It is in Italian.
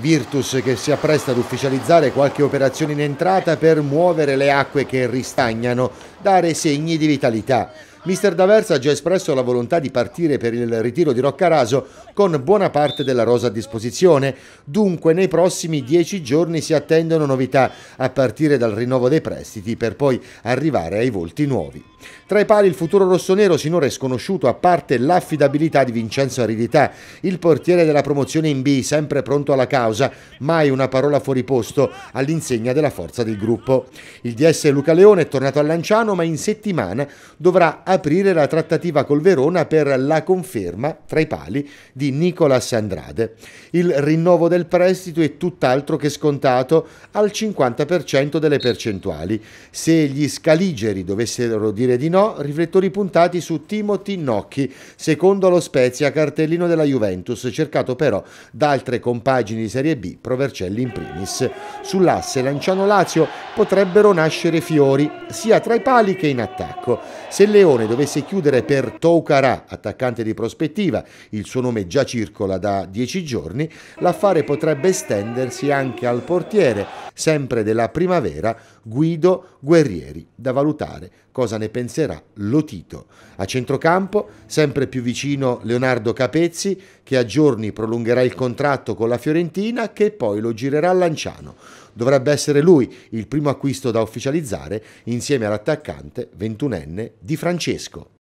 Virtus che si appresta ad ufficializzare qualche operazione in entrata per muovere le acque che ristagnano, dare segni di vitalità. Mister D'Aversa ha già espresso la volontà di partire per il ritiro di Roccaraso con buona parte della rosa a disposizione, dunque nei prossimi dieci giorni si attendono novità a partire dal rinnovo dei prestiti per poi arrivare ai volti nuovi. Tra i pali il futuro rossonero sinora è sconosciuto a parte l'affidabilità di Vincenzo Aridità, il portiere della promozione in B, sempre pronto alla causa, mai una parola fuori posto all'insegna della forza del gruppo. Il DS Luca Leone è tornato a Lanciano ma in settimana dovrà aprire la trattativa col Verona per la conferma, tra i pali, di Nicolas Andrade. Il rinnovo del prestito è tutt'altro che scontato al 50% delle percentuali. Se gli scaligeri dovessero dire di no, riflettori puntati su Timothy Nocchi, secondo lo Spezia cartellino della Juventus, cercato però da altre compagini di Serie B, Provercelli in primis. Sull'asse Lanciano-Lazio potrebbero nascere fiori sia tra i pali che in attacco. Se Leone dovesse chiudere per Toucarà, attaccante di prospettiva, il suo nome già circola da dieci giorni, l'affare potrebbe estendersi anche al portiere, sempre della primavera, Guido Guerrieri, da valutare cosa ne penserà Lotito. A centrocampo, sempre più vicino Leonardo Capezzi, che a giorni prolungherà il contratto con la Fiorentina, che poi lo girerà a Lanciano. Dovrebbe essere lui il primo primo acquisto da ufficializzare insieme all'attaccante 21enne Di Francesco.